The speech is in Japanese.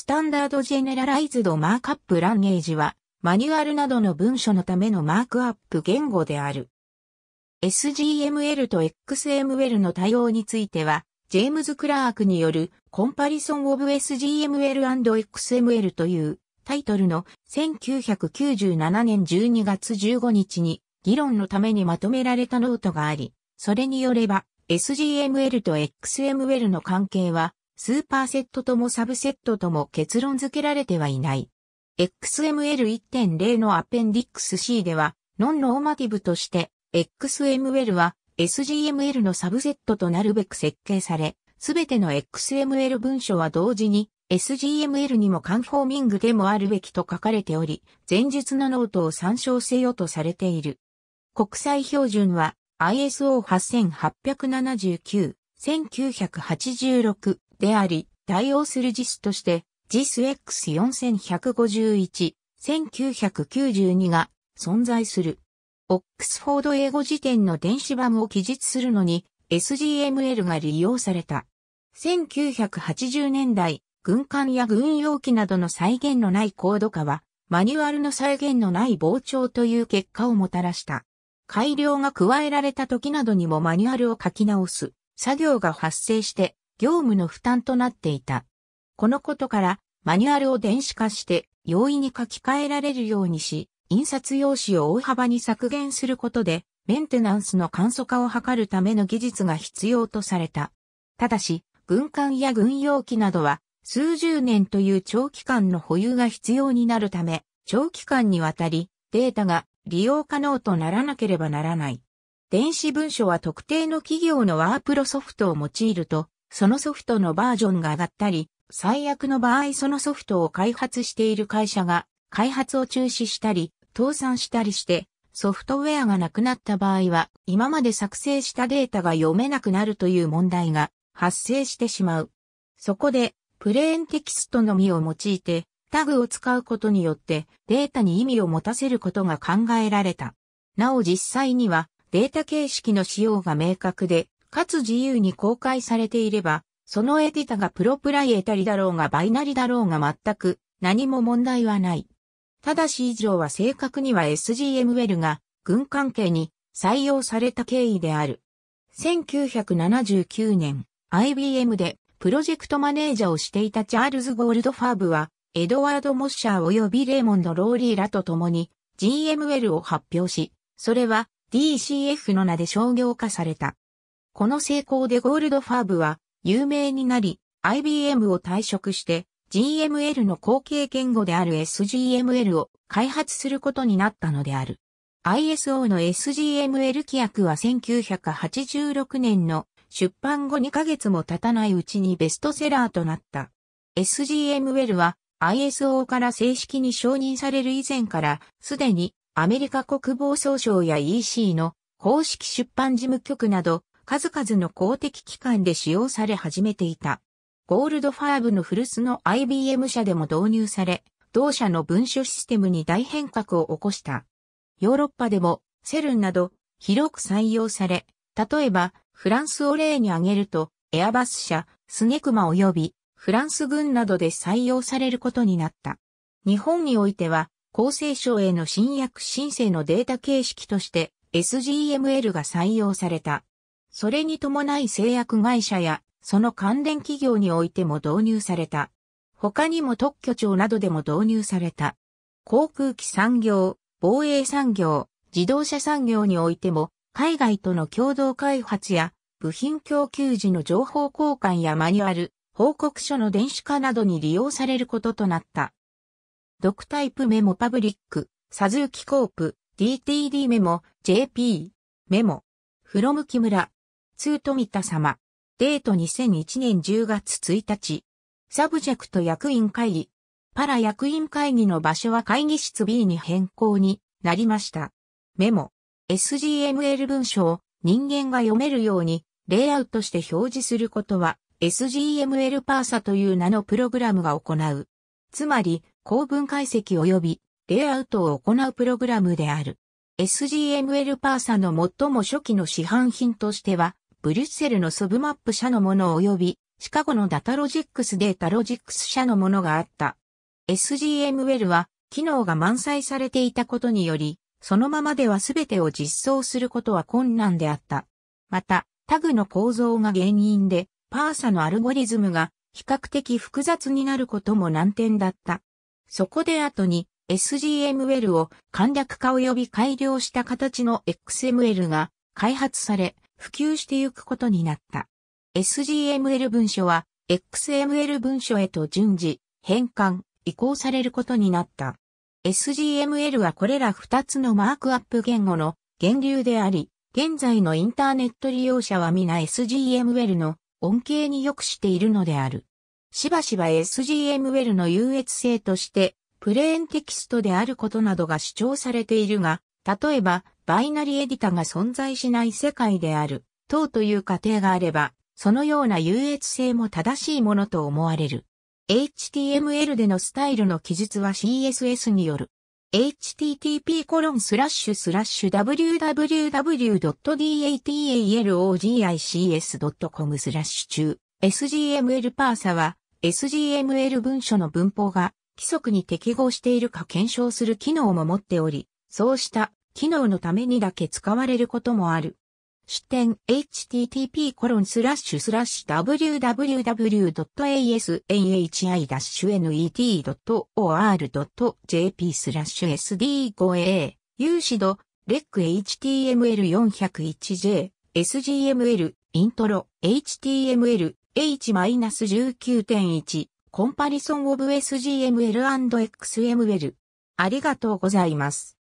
スタンダードジェネラライズドマークアップランゲージは、マニュアルなどの文書のためのマークアップ言語である。SGML と XML の対応については、ジェームズ・クラークによるコンパリソン・オブ・ SGML&XML というタイトルの1997年12月15日に議論のためにまとめられたノートがあり、それによれば SGML と XML の関係はスーパーセットともサブセットとも結論付けられてはいない。XML1.0 のアペンディックス C では、ノンノーマティブとして、XML は SGML のサブセットとなるべく設計され、すべての XML 文書は同時に SGML にもカンフォーミングでもあるべきと書かれており、前述のノートを参照せよとされている。国際標準は ISO 8879、1986、であり、対応する JIS として JISX4151、1992が存在する。オックスフォード英語辞典の電子版を記述するのに SGML が利用された。1980年代、軍艦や軍用機などの再現のない高度化は、マニュアルの再現のない膨張という結果をもたらした。改良が加えられた時などにもマニュアルを書き直す作業が発生して、業務の負担となっていた。このことからマニュアルを電子化して容易に書き換えられるようにし、印刷用紙を大幅に削減することでメンテナンスの簡素化を図るための技術が必要とされた。ただし、軍艦や軍用機などは数十年という長期間の保有が必要になるため、長期間にわたりデータが利用可能とならなければならない。電子文書は特定の企業のワープロソフトを用いると、そのソフトのバージョンが上がったり、最悪の場合そのソフトを開発している会社が開発を中止したり、倒産したりして、ソフトウェアがなくなった場合は、今まで作成したデータが読めなくなるという問題が発生してしまう。そこで、プレーンテキストのみを用いて、タグを使うことによってデータに意味を持たせることが考えられた。なお実際にはデータ形式の使用が明確でかつ自由に公開されていれば、そのエディタがプロプライエタリだろうがバイナリだろうが全く何も問題はない。ただし以上は正確には SGM l が軍関係に採用された経緯である。1979年、IBM でプロジェクトマネージャーをしていたチャールズ・ゴールドファーブは、エドワード・モッシャー及びレーモンド・ローリーらと共に GML を発表し、それは DCF の名で商業化された。この成功でゴールドファーブは有名になり、IBM を退職して GML の後継言語である SGML を開発することになったのである。ISO の SGML 規約は1986年の出版後2ヶ月も経たないうちにベストセラーとなった。SGML は ISO から正式に承認される以前からすでにアメリカ国防総省や EC の公式出版事務局など数々の公的機関で使用され始めていた。ゴールドファーブの古巣の IBM 社でも導入され、同社の文書システムに大変革を起こした。ヨーロッパでもセルンなど広く採用され、例えばフランスを例に挙げると、エアバス社、スネクマ及びフランス軍などで採用されることになった。日本においては、厚生省への新薬申請のデータ形式として SGML が採用された。それに伴い製薬会社やその関連企業においても導入された。他にも特許庁などでも導入された。航空機産業、防衛産業、自動車産業においても、海外との共同開発や、部品供給時の情報交換やマニュアル、報告書の電子化などに利用されることとなった。ドクタイプメモパブリック、サズーキコープ、DTD メモ、JP、メモ、フロム木村、通富田様。デート2001年10月1日。サブジェクト役員会議。パラ役員会議の場所は会議室 B に変更になりました。メモ。SGML 文章を人間が読めるようにレイアウトして表示することは SGML パーサという名のプログラムが行う。つまり、公文解析及びレイアウトを行うプログラムである。SGML パーサの最も初期の市販品としては、ブリュッセルのソブマップ社のもの及び、シカゴのダタロジックスデータロジックス社のものがあった。SGM ウェルは、機能が満載されていたことにより、そのままでは全てを実装することは困難であった。また、タグの構造が原因で、パーサのアルゴリズムが比較的複雑になることも難点だった。そこで後に SGM ウェルを簡略化及び改良した形の XML が開発され、普及してゆくことになった。SGML 文書は XML 文書へと順次、変換、移行されることになった。SGML はこれら2つのマークアップ言語の源流であり、現在のインターネット利用者は皆 SGML の恩恵に良くしているのである。しばしば SGML の優越性として、プレーンテキストであることなどが主張されているが、例えば、バイナリエディタが存在しない世界である、等という過程があれば、そのような優越性も正しいものと思われる。HTML でのスタイルの記述は CSS による。http://www.datalogics.com スラッシュ中 SGML パーサは SGML 文書の文法が規則に適合しているか検証する機能も持っており、そうした機能のためにだけ使われることもある。視点 http://www.asnhi-net.or.jp スラッシュ SD5A 有志度レック HTML401J SGML イントロ HTML H-19.1 コンパリソンオブ SGML&XML ありがとうございます。